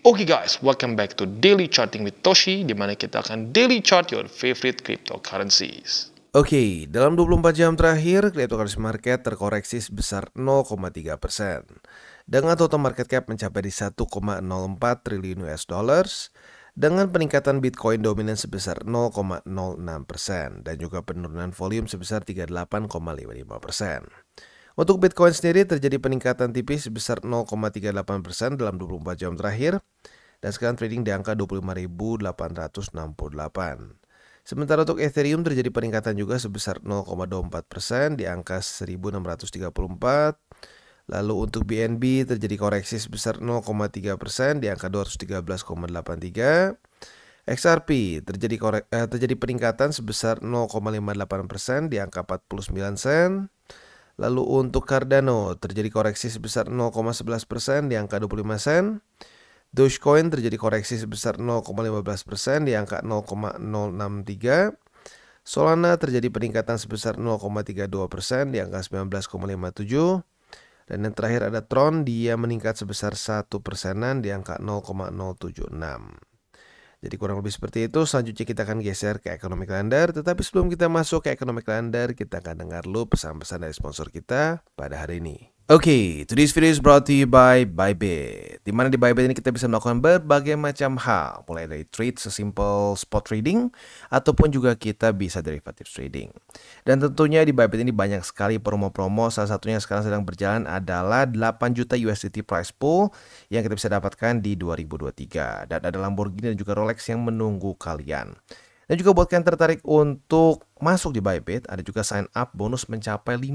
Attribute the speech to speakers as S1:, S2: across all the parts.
S1: Oke okay guys, welcome back to Daily Charting with Toshi, di mana kita akan daily chart your favorite cryptocurrencies. Oke, okay, dalam 24 jam terakhir, cryptocurrency market terkoreksi sebesar 0,3 persen. Dengan total market cap mencapai di 1,04 triliun US dollars, dengan peningkatan Bitcoin dominan sebesar 0,06 persen dan juga penurunan volume sebesar 38,55 persen. Untuk Bitcoin sendiri terjadi peningkatan tipis sebesar 0,38% dalam 24 jam terakhir dan sekarang trading di angka 25.868. Sementara untuk Ethereum terjadi peningkatan juga sebesar 0,24% di angka 1634. Lalu untuk BNB terjadi koreksi sebesar 0,3% di angka 213,83. XRP terjadi korek, eh, terjadi peningkatan sebesar 0,58% di angka 49 sen. Lalu untuk Cardano terjadi koreksi sebesar 0,11% di angka 25 sen. Dogecoin terjadi koreksi sebesar 0,15% di angka 0,063. Solana terjadi peningkatan sebesar 0,32% di angka 19,57. Dan yang terakhir ada Tron, dia meningkat sebesar 1 persenan di angka 0,076. Jadi kurang lebih seperti itu, selanjutnya kita akan geser ke Economic Calendar. Tetapi sebelum kita masuk ke Economic Calendar, kita akan dengar dulu pesan-pesan dari sponsor kita pada hari ini. Oke, okay, today's video is brought to you by Bybit. Dimana di Bybit ini kita bisa melakukan berbagai macam hal, mulai dari trade sesimpel spot trading, ataupun juga kita bisa derivative trading. Dan tentunya di Bybit ini banyak sekali promo-promo, salah satunya yang sekarang sedang berjalan adalah 8 juta USDT price pool yang kita bisa dapatkan di 2023. Dan ada Lamborghini dan juga Rolex yang menunggu kalian. Dan juga buat kalian tertarik untuk masuk di Bybit, ada juga sign up bonus mencapai 5000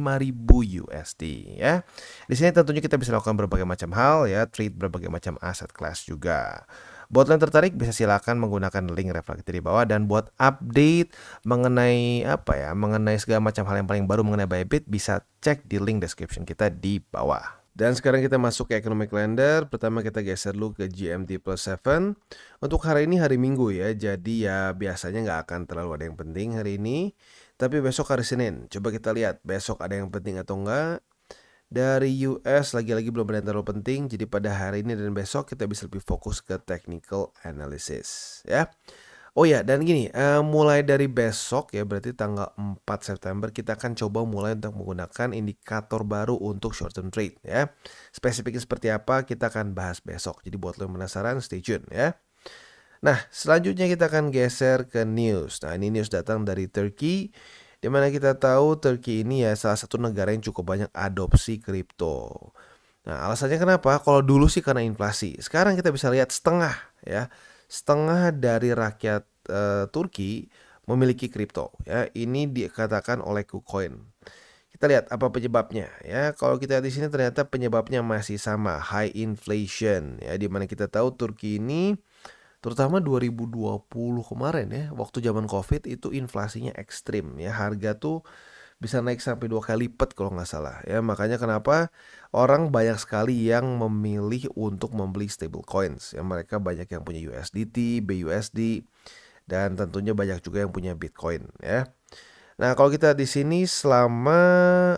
S1: USD ya. Di sini tentunya kita bisa lakukan berbagai macam hal ya, trade berbagai macam aset kelas juga. Buat yang tertarik bisa silakan menggunakan link kita di bawah dan buat update mengenai apa ya, mengenai segala macam hal yang paling baru mengenai Bybit bisa cek di link description kita di bawah. Dan sekarang kita masuk ke economic calendar. Pertama kita geser dulu ke GMT plus 7. Untuk hari ini hari Minggu ya. Jadi ya biasanya nggak akan terlalu ada yang penting hari ini. Tapi besok hari Senin. Coba kita lihat besok ada yang penting atau enggak. Dari US lagi-lagi belum ada yang terlalu penting. Jadi pada hari ini dan besok kita bisa lebih fokus ke technical analysis ya. Oh ya, dan gini, uh, mulai dari besok ya berarti tanggal 4 September kita akan coba mulai untuk menggunakan indikator baru untuk short term trade ya. Spesifiknya seperti apa kita akan bahas besok. Jadi buat lo yang penasaran stay tune ya. Nah, selanjutnya kita akan geser ke news. Nah, ini news datang dari Turki di mana kita tahu Turki ini ya salah satu negara yang cukup banyak adopsi kripto. Nah, alasannya kenapa? Kalau dulu sih karena inflasi. Sekarang kita bisa lihat setengah ya setengah dari rakyat uh, Turki memiliki kripto ya ini dikatakan oleh KuCoin kita lihat apa penyebabnya ya kalau kita lihat di sini ternyata penyebabnya masih sama high inflation ya di mana kita tahu Turki ini terutama 2020 kemarin ya waktu zaman covid itu inflasinya ekstrim ya harga tuh bisa naik sampai dua kali lipat kalau nggak salah ya makanya kenapa orang banyak sekali yang memilih untuk membeli stable coins ya mereka banyak yang punya USDT, BUSD dan tentunya banyak juga yang punya Bitcoin ya. Nah kalau kita di sini selama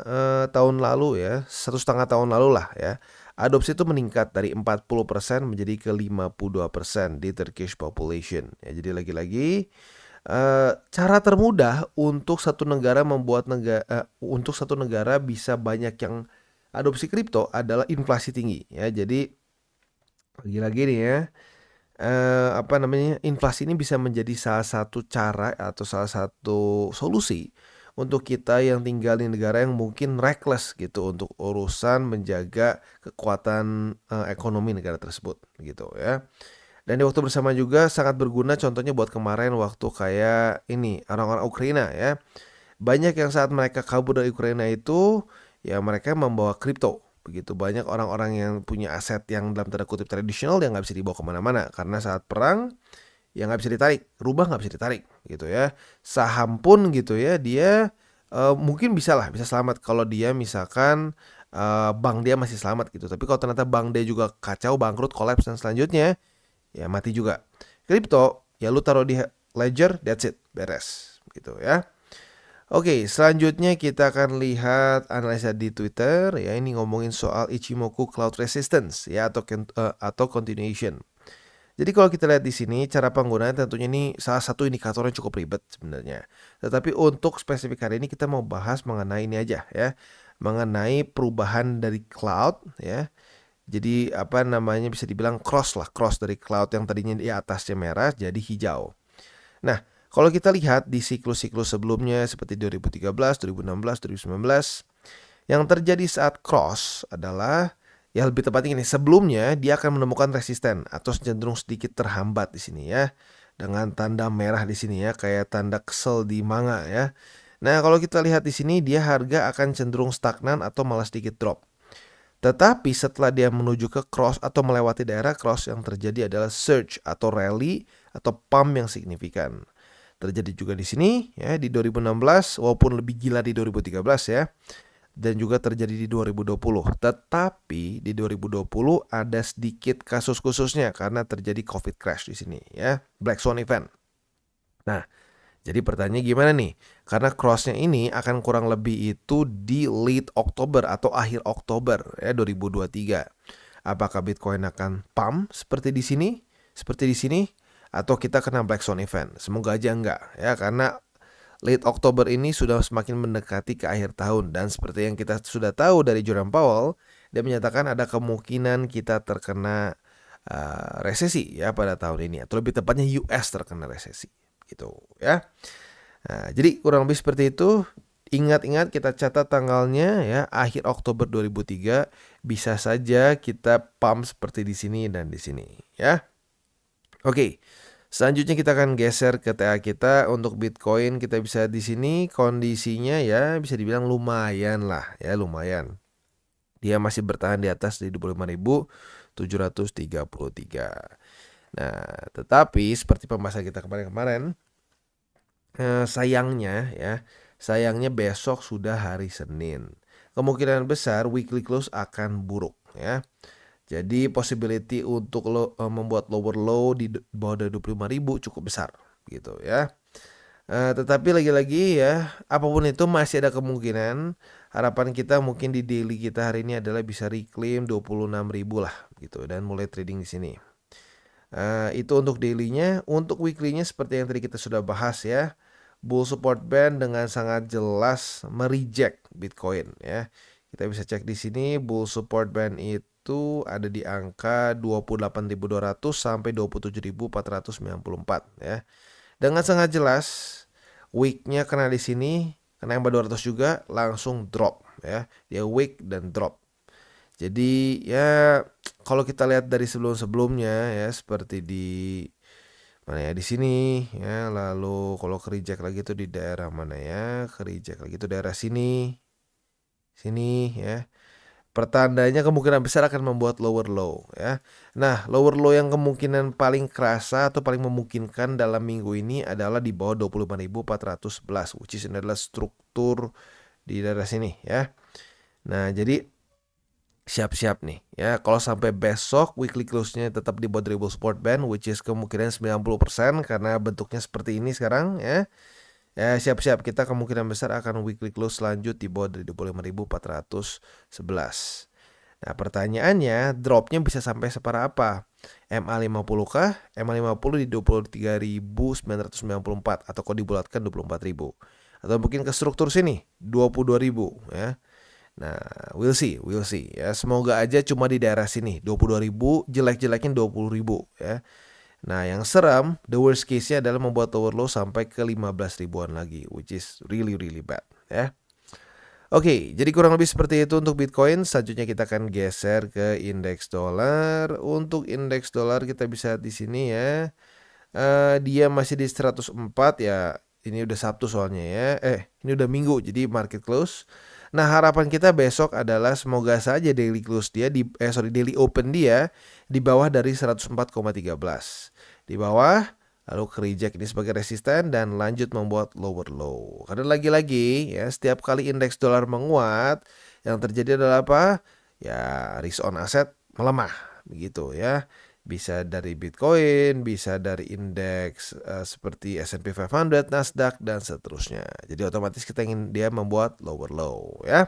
S1: uh, tahun lalu ya satu setengah tahun lalu lah ya adopsi itu meningkat dari 40% menjadi ke 52% di Turkish population ya jadi lagi-lagi Eh, cara termudah untuk satu negara membuat negara uh, eh, untuk satu negara bisa banyak yang adopsi kripto adalah inflasi tinggi ya. Jadi lagi-lagi nih ya uh, apa namanya inflasi ini bisa menjadi salah satu cara atau salah satu solusi untuk kita yang tinggal di negara yang mungkin reckless gitu untuk urusan menjaga kekuatan uh, ekonomi negara tersebut gitu ya. Dan di waktu bersama juga sangat berguna contohnya buat kemarin waktu kayak ini orang-orang Ukraina ya. Banyak yang saat mereka kabur dari Ukraina itu ya mereka membawa kripto begitu banyak orang-orang yang punya aset yang dalam tanda kutip tradisional yang nggak bisa dibawa kemana-mana karena saat perang ya nggak bisa ditarik rubah nggak bisa ditarik gitu ya saham pun gitu ya dia uh, mungkin bisa lah bisa selamat kalau dia misalkan uh, bank dia masih selamat gitu tapi kalau ternyata bank dia juga kacau bangkrut kolaps dan selanjutnya ya mati juga. Kripto ya lu taruh di ledger, that's it, beres gitu ya. Oke, selanjutnya kita akan lihat analisa di Twitter ya ini ngomongin soal Ichimoku Cloud Resistance ya atau uh, atau continuation. Jadi kalau kita lihat di sini cara penggunaan tentunya ini salah satu indikator yang cukup ribet sebenarnya. Tetapi untuk spesifik hari ini kita mau bahas mengenai ini aja ya, mengenai perubahan dari cloud ya jadi apa namanya bisa dibilang cross lah, cross dari cloud yang tadinya di atasnya merah jadi hijau. Nah, kalau kita lihat di siklus-siklus sebelumnya seperti 2013, 2016, 2019, yang terjadi saat cross adalah ya lebih tepatnya ini sebelumnya dia akan menemukan resisten atau cenderung sedikit terhambat di sini ya dengan tanda merah di sini ya kayak tanda kesel di manga ya. Nah, kalau kita lihat di sini dia harga akan cenderung stagnan atau malah sedikit drop. Tetapi setelah dia menuju ke cross atau melewati daerah cross yang terjadi adalah surge atau rally atau pump yang signifikan. Terjadi juga di sini ya di 2016 walaupun lebih gila di 2013 ya. Dan juga terjadi di 2020. Tetapi di 2020 ada sedikit kasus khususnya karena terjadi COVID crash di sini ya, black swan event. Nah, jadi pertanyaannya gimana nih? Karena crossnya ini akan kurang lebih itu di late Oktober atau akhir Oktober ya 2023. Apakah Bitcoin akan pump seperti di sini? Seperti di sini? Atau kita kena black swan event? Semoga aja enggak ya karena late Oktober ini sudah semakin mendekati ke akhir tahun dan seperti yang kita sudah tahu dari Jerome Powell dia menyatakan ada kemungkinan kita terkena uh, resesi ya pada tahun ini atau lebih tepatnya US terkena resesi gitu ya. Nah, jadi kurang lebih seperti itu. Ingat-ingat kita catat tanggalnya ya, akhir Oktober 2003 bisa saja kita pump seperti di sini dan di sini ya. Oke. Selanjutnya kita akan geser ke TA kita untuk Bitcoin kita bisa di sini kondisinya ya bisa dibilang lumayan lah ya lumayan. Dia masih bertahan di atas di 25.733. Nah, tetapi seperti pembahasan kita kemarin-kemarin, eh, sayangnya ya, sayangnya besok sudah hari Senin. Kemungkinan besar weekly close akan buruk ya. Jadi possibility untuk lo, eh, membuat lower low di bawah 25.000 cukup besar gitu ya. Uh, tetapi lagi-lagi ya, apapun itu masih ada kemungkinan harapan kita mungkin di daily kita hari ini adalah bisa reclaim 26.000 lah gitu dan mulai trading di sini. Uh, itu untuk dailynya, untuk weeklynya seperti yang tadi kita sudah bahas ya. Bull support band dengan sangat jelas mereject Bitcoin ya. Kita bisa cek di sini bull support band itu ada di angka 28.200 sampai 27.494 ya. Dengan sangat jelas weeknya kena di sini, kena yang 200 juga langsung drop ya. Dia week dan drop. Jadi ya kalau kita lihat dari sebelum-sebelumnya ya seperti di mana ya di sini ya lalu kalau kerijak lagi itu di daerah mana ya kerijak lagi itu daerah sini sini ya pertandanya kemungkinan besar akan membuat lower low ya nah lower low yang kemungkinan paling kerasa atau paling memungkinkan dalam minggu ini adalah di bawah 25.411 which is adalah struktur di daerah sini ya nah jadi siap-siap nih ya kalau sampai besok weekly close-nya tetap di Bodribble Support Band which is kemungkinan 90% karena bentuknya seperti ini sekarang ya ya siap-siap kita kemungkinan besar akan weekly close lanjut di bawah 25.411 Nah pertanyaannya dropnya bisa sampai separah apa? MA50 kah? MA50 di 23.994 atau kalau dibulatkan 24.000 atau mungkin ke struktur sini 22.000 ya Nah, we'll see, we'll see ya. Semoga aja cuma di daerah sini 22.000, jelek-jelekin 20.000 ya. Nah, yang seram, the worst case-nya adalah membuat tower low sampai ke 15 ribuan lagi, which is really really bad ya. Oke, jadi kurang lebih seperti itu untuk Bitcoin. Selanjutnya kita akan geser ke indeks dolar. Untuk indeks dolar kita bisa di sini ya. Uh, dia masih di 104 ya. Ini udah Sabtu soalnya ya. Eh, ini udah Minggu jadi market close. Nah harapan kita besok adalah semoga saja daily close dia di eh sorry daily open dia di bawah dari 104,13. Di bawah lalu ke reject ini sebagai resisten dan lanjut membuat lower low. Karena lagi-lagi ya setiap kali indeks dolar menguat yang terjadi adalah apa? Ya risk on asset melemah begitu ya bisa dari Bitcoin, bisa dari indeks uh, seperti S&P 500, Nasdaq dan seterusnya. Jadi otomatis kita ingin dia membuat lower low ya.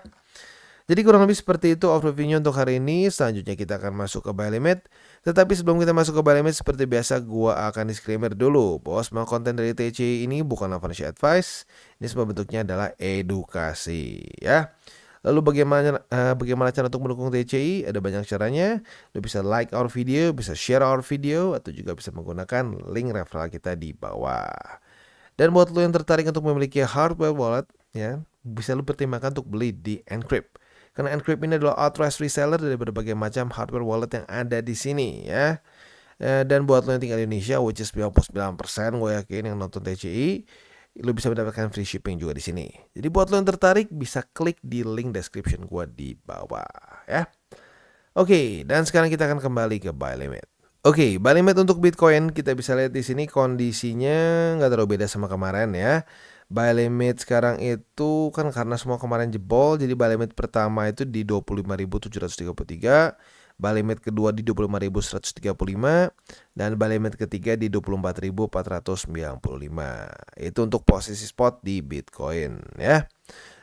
S1: Jadi kurang lebih seperti itu overview-nya untuk hari ini. Selanjutnya kita akan masuk ke buy limit. Tetapi sebelum kita masuk ke buy limit seperti biasa gua akan disclaimer dulu Bos, semua konten dari TC ini bukanlah financial advice. Ini semua bentuknya adalah edukasi ya. Lalu bagaimana uh, bagaimana cara untuk mendukung TCI? Ada banyak caranya. Lu bisa like our video, bisa share our video, atau juga bisa menggunakan link referral kita di bawah. Dan buat lo yang tertarik untuk memiliki hardware wallet, ya bisa lo pertimbangkan untuk beli di Encrypt. Karena Encrypt ini adalah authorized reseller dari berbagai macam hardware wallet yang ada di sini ya. Eh, dan buat lo yang tinggal di Indonesia, which is 99% gue yakin yang nonton TCI, lo bisa mendapatkan free shipping juga di sini. Jadi buat lo yang tertarik bisa klik di link description gua di bawah ya. Oke, dan sekarang kita akan kembali ke buy limit. Oke, buy limit untuk Bitcoin kita bisa lihat di sini kondisinya nggak terlalu beda sama kemarin ya buy limit sekarang itu kan karena semua kemarin jebol jadi buy limit pertama itu di 25.733 buy limit kedua di 25.135 dan buy limit ketiga di 24.495 itu untuk posisi spot di Bitcoin ya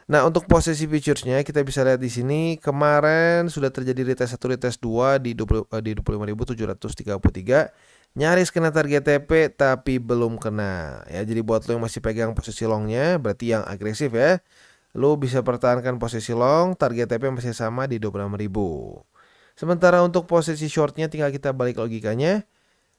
S1: Nah untuk posisi futuresnya kita bisa lihat di sini kemarin sudah terjadi retest 1 retest 2 di 20, eh, di 25.733 nyaris kena target TP tapi belum kena ya jadi buat lo yang masih pegang posisi longnya berarti yang agresif ya lo bisa pertahankan posisi long target TP masih sama di 26.000 sementara untuk posisi shortnya tinggal kita balik logikanya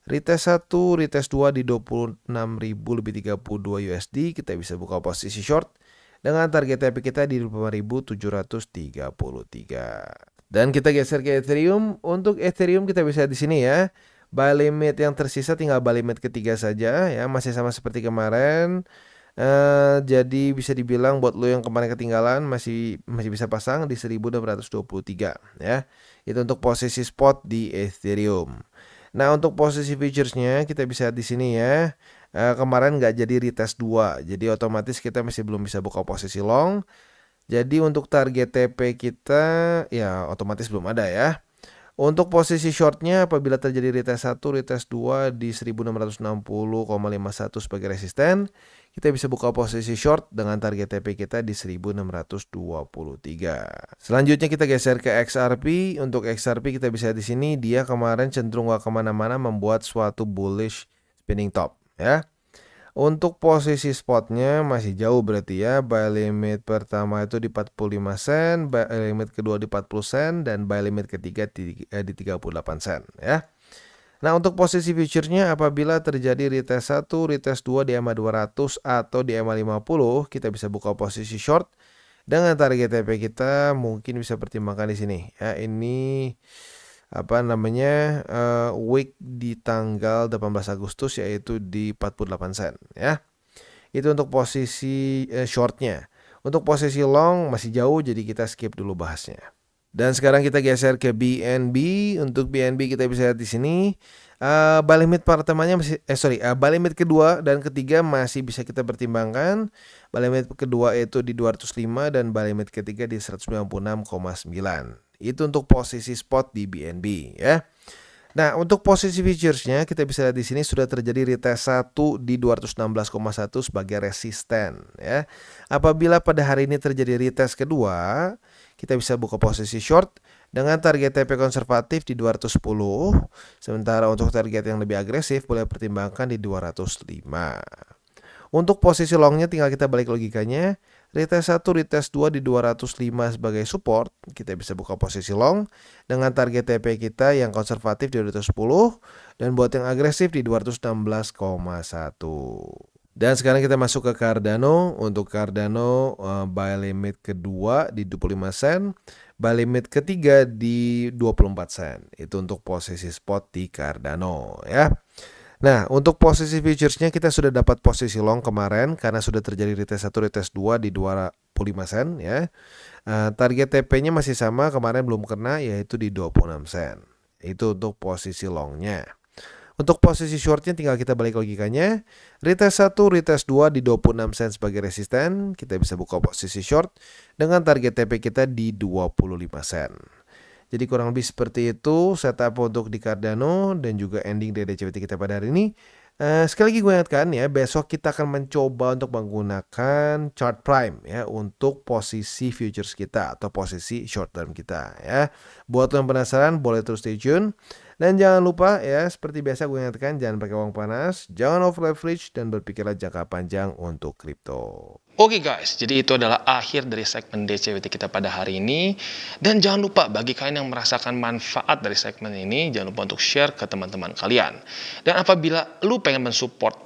S1: retest 1 retest 2 di 26.000 lebih 32 USD kita bisa buka posisi short dengan target TP kita di 5.733 dan kita geser ke Ethereum untuk Ethereum kita bisa di sini ya Buy limit yang tersisa tinggal buy limit ketiga saja ya, masih sama seperti kemarin. Uh, jadi bisa dibilang buat lo yang kemarin ketinggalan masih masih bisa pasang di 1223 ya. Itu untuk posisi spot di Ethereum. Nah, untuk posisi futuresnya kita bisa di sini ya. Uh, kemarin nggak jadi retest dua jadi otomatis kita masih belum bisa buka posisi long. Jadi untuk target TP kita ya otomatis belum ada ya. Untuk posisi shortnya apabila terjadi retest 1, retest 2 di 1660,51 sebagai resisten, kita bisa buka posisi short dengan target TP kita di 1623. Selanjutnya kita geser ke XRP. Untuk XRP kita bisa di sini dia kemarin cenderung gak kemana-mana membuat suatu bullish spinning top ya. Untuk posisi spotnya masih jauh berarti ya. Buy limit pertama itu di 45 sen, buy limit kedua di 40 sen, dan buy limit ketiga di, eh, di 38 sen ya. Nah untuk posisi future-nya apabila terjadi retest 1, retest 2 di ma 200 atau di ma 50 kita bisa buka posisi short dengan target TP kita mungkin bisa pertimbangkan di sini ya ini apa namanya uh, week di tanggal 18 Agustus yaitu di 48 sen ya. Itu untuk posisi uh, shortnya. Untuk posisi long masih jauh jadi kita skip dulu bahasnya. Dan sekarang kita geser ke BNB. Untuk BNB kita bisa lihat di sini uh, eh, balimit pertamanya masih eh sorry, uh, balimit kedua dan ketiga masih bisa kita pertimbangkan. balimit kedua itu di 205 dan balimit ketiga di 196,9. Itu untuk posisi spot di BNB ya. Nah, untuk posisi futuresnya kita bisa lihat di sini sudah terjadi retest 1 di 216,1 sebagai resisten ya. Apabila pada hari ini terjadi retest kedua, kita bisa buka posisi short dengan target TP konservatif di 210. Sementara untuk target yang lebih agresif boleh pertimbangkan di 205. Untuk posisi longnya tinggal kita balik logikanya retest 1, retest 2 di 205 sebagai support, kita bisa buka posisi long dengan target TP kita yang konservatif di 210 dan buat yang agresif di 216,1. Dan sekarang kita masuk ke Cardano. Untuk Cardano uh, buy limit kedua di 25 sen, buy limit ketiga di 24 sen. Itu untuk posisi spot di Cardano ya. Nah, untuk posisi futuresnya kita sudah dapat posisi long kemarin karena sudah terjadi retest 1, retest 2 di 25 sen ya. Uh, target TP-nya masih sama kemarin belum kena yaitu di 26 sen. Itu untuk posisi longnya. Untuk posisi shortnya tinggal kita balik logikanya. Retest 1, retest 2 di 26 sen sebagai resisten. Kita bisa buka posisi short dengan target TP kita di 25 sen. Jadi kurang lebih seperti itu setup untuk di Cardano dan juga ending dari DCBT kita pada hari ini. Uh, sekali lagi gue ingatkan ya, besok kita akan mencoba untuk menggunakan chart prime ya untuk posisi futures kita atau posisi short term kita ya. Buat yang penasaran boleh terus stay tune. Dan jangan lupa ya, seperti biasa gue ingatkan, jangan pakai uang panas, jangan over leverage, dan berpikirlah jangka panjang untuk kripto. Oke okay guys, jadi itu adalah akhir dari segmen DCWT kita pada hari ini. Dan jangan lupa bagi kalian yang merasakan manfaat dari segmen ini, jangan lupa untuk share ke teman-teman kalian. Dan apabila lu pengen mensupport